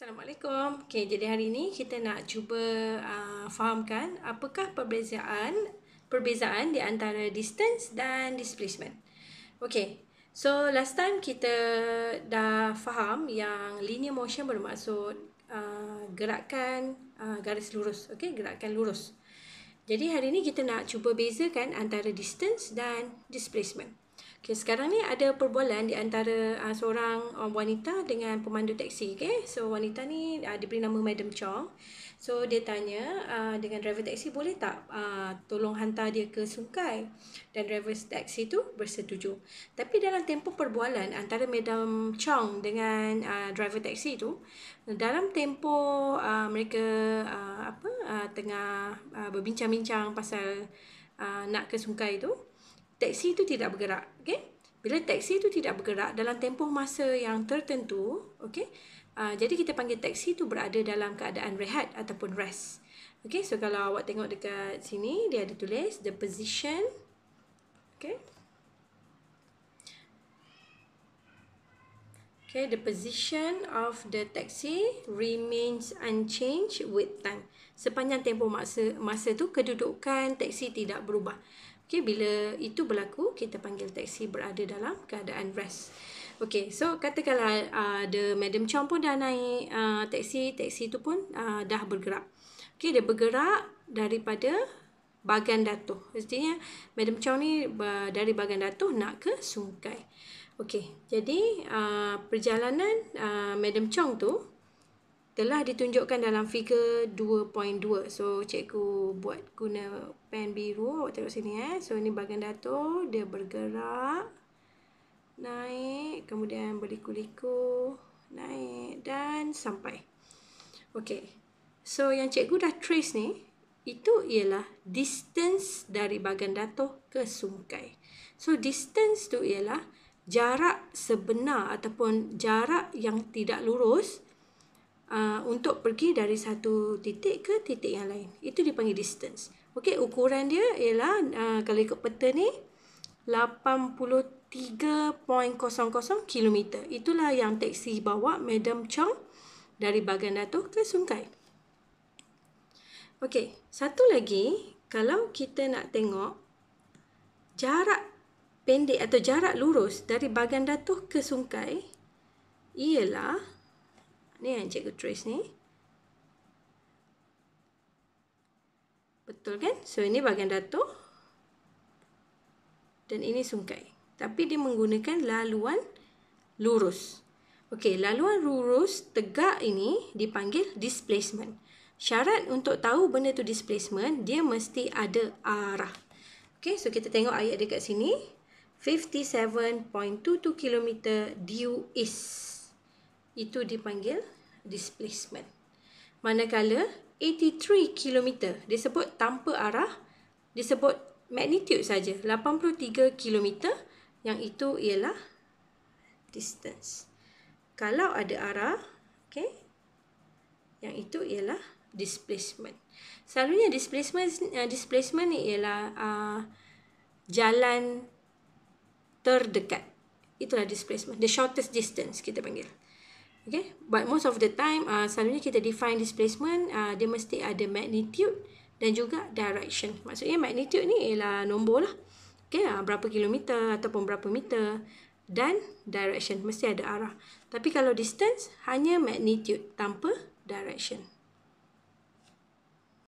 Assalamualaikum. Okay, jadi hari ini kita nak cuba uh, fahamkan apakah perbezaan perbezaan di antara distance dan displacement. Okay, so last time kita dah faham yang linear motion bermaksud uh, gerakan uh, garis lurus. Okay, gerakan lurus. Jadi hari ini kita nak cuba bezakan antara distance dan displacement. Okay, sekarang ni ada perbualan di antara uh, seorang uh, wanita dengan pemandu teksi. Okay? So, wanita ni uh, diberi nama Madam Chong. So, dia tanya uh, dengan driver teksi boleh tak uh, tolong hantar dia ke sungai? Dan driver teksi tu bersetuju. Tapi dalam tempoh perbualan antara Madam Chong dengan uh, driver teksi tu, dalam tempoh uh, mereka uh, apa uh, tengah uh, berbincang-bincang pasal uh, nak ke sungai tu, teksi itu tidak bergerak. Okay? Bila teksi itu tidak bergerak dalam tempoh masa yang tertentu, okay? uh, ah, jadi kita panggil teksi itu berada dalam keadaan rehat ataupun rest. Okay, so kalau awak tengok dekat sini, dia ada tulis the position. Okay. Okay, the position of the taxi remains unchanged with time. Sepanjang tempoh masa, masa tu, kedudukan taxi tidak berubah. Okay, bila itu berlaku, kita panggil teksi berada dalam keadaan rest. Okay, so katakanlah uh, ada uh, Madam Chong pun dah naik uh, teksi, teksi itu pun uh, dah bergerak. Okay, dia bergerak daripada bagan datuh. Maksudnya, Madam Chong ni uh, dari bagan datuh nak ke sungai. Okay, jadi uh, perjalanan uh, Madam Chong tu, telah ditunjukkan dalam figure 2.2. So, cikgu buat guna pen biru awak tengok sini eh. So, ini bahagian datuk dia bergerak naik kemudian berliku-liku naik dan sampai. Okay, So, yang cikgu dah trace ni itu ialah distance dari bahagian datuk ke sungai. So, distance tu ialah jarak sebenar ataupun jarak yang tidak lurus Ah, untuk pergi dari satu titik ke titik yang lain. Itu dipanggil distance. Okey, ukuran dia ialah uh, kalau ikut peta ni 83.00 km. Itulah yang teksi bawa Madam Chong dari Bagan Datuh ke Sungai. Okey, satu lagi kalau kita nak tengok jarak pendek atau jarak lurus dari Bagan Datuh ke Sungai ialah ni yang cikgu trace ni betul kan so ini bahagian datu dan ini sungkai tapi dia menggunakan laluan lurus Okey, laluan lurus tegak ini dipanggil displacement. Syarat untuk tahu benda tu displacement, dia mesti ada arah. Okey, so kita tengok ayat dekat sini. 57.22 km due east. Itu dipanggil displacement. Manakala 83 km disebut tanpa arah, disebut magnitude saja 83 km yang itu ialah distance. Kalau ada arah, okay, yang itu ialah displacement. Selalunya displacement uh, displacement ni ialah uh, jalan terdekat. Itulah displacement. The shortest distance kita panggil. Okay, but most of the time, uh, selalunya kita define displacement, uh, dia mesti ada magnitude dan juga direction. Maksudnya magnitude ni ialah nombor lah. Okay, uh, berapa kilometer ataupun berapa meter dan direction. Mesti ada arah. Tapi kalau distance, hanya magnitude tanpa direction.